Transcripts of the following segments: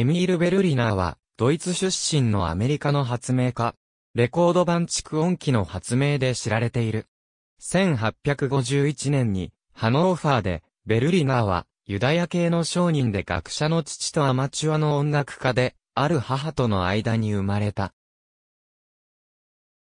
エミール・ベルリナーは、ドイツ出身のアメリカの発明家、レコード版蓄音機の発明で知られている。1851年に、ハノーファーで、ベルリナーは、ユダヤ系の商人で学者の父とアマチュアの音楽家で、ある母との間に生まれた。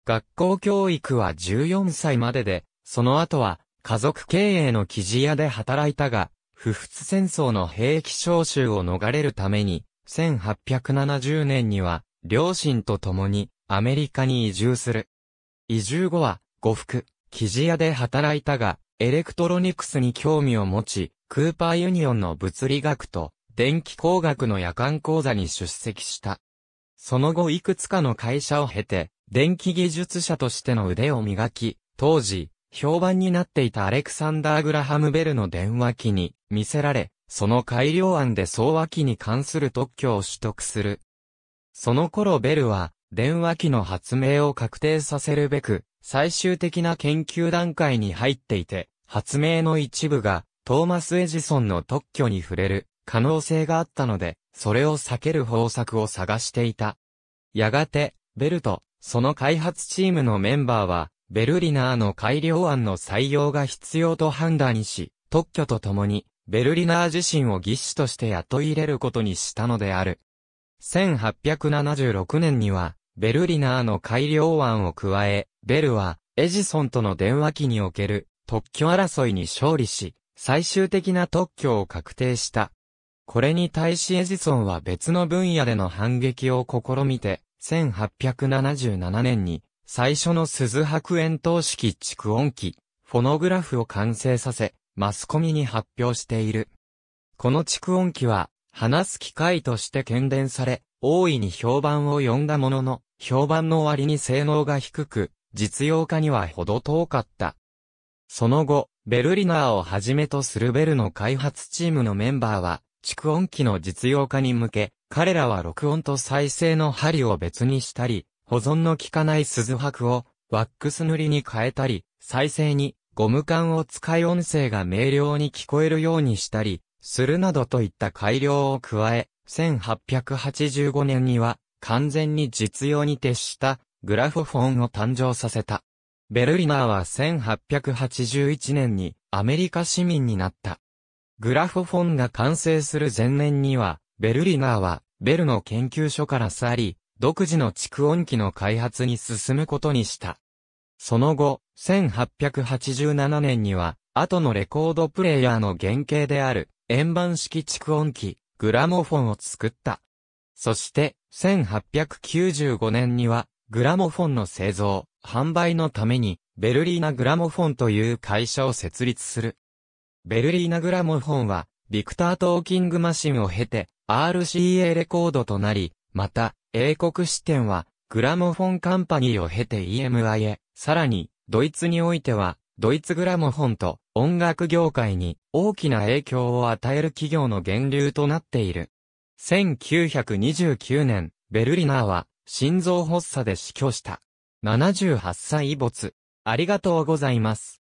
学校教育は14歳までで、その後は、家族経営の生地屋で働いたが、不仏戦争の兵役召集を逃れるために、1870年には、両親と共にアメリカに移住する。移住後は、呉服、生地屋で働いたが、エレクトロニクスに興味を持ち、クーパーユニオンの物理学と電気工学の夜間講座に出席した。その後いくつかの会社を経て、電気技術者としての腕を磨き、当時、評判になっていたアレクサンダー・グラハム・ベルの電話機に見せられ、その改良案で総和機に関する特許を取得する。その頃ベルは、電話機の発明を確定させるべく、最終的な研究段階に入っていて、発明の一部が、トーマス・エジソンの特許に触れる可能性があったので、それを避ける方策を探していた。やがて、ベルと、その開発チームのメンバーは、ベルリナーの改良案の採用が必要と判断し、特許とともに、ベルリナー自身を義師として雇い入れることにしたのである。1876年には、ベルリナーの改良案を加え、ベルは、エジソンとの電話機における特許争いに勝利し、最終的な特許を確定した。これに対しエジソンは別の分野での反撃を試みて、1877年に最初の鈴白円筒式蓄音機、フォノグラフを完成させ、マスコミに発表している。この蓄音機は、話す機会として喧伝され、大いに評判を呼んだものの、評判の割に性能が低く、実用化にはほど遠かった。その後、ベルリナーをはじめとするベルの開発チームのメンバーは、蓄音機の実用化に向け、彼らは録音と再生の針を別にしたり、保存の効かない鈴箔をワックス塗りに変えたり、再生にゴム管を使い音声が明瞭に聞こえるようにしたり、するなどといった改良を加え、1885年には完全に実用に徹したグラフォフォンを誕生させた。ベルリナーは1881年にアメリカ市民になった。グラフォフォンが完成する前年には、ベルリナーはベルの研究所から去り、独自の蓄音機の開発に進むことにした。その後、1887年には、後のレコードプレイヤーの原型である、円盤式蓄音機、グラモフォンを作った。そして、1895年には、グラモフォンの製造、販売のために、ベルリーナグラモフォンという会社を設立する。ベルリーナグラモフォンは、ビクタートーキングマシンを経て、RCA レコードとなり、また、英国支店は、グラモフォンカンパニーを経て EMI へ、さらに、ドイツにおいては、ドイツグラモフォンと音楽業界に大きな影響を与える企業の源流となっている。1929年、ベルリナーは心臓発作で死去した。78歳没。ありがとうございます。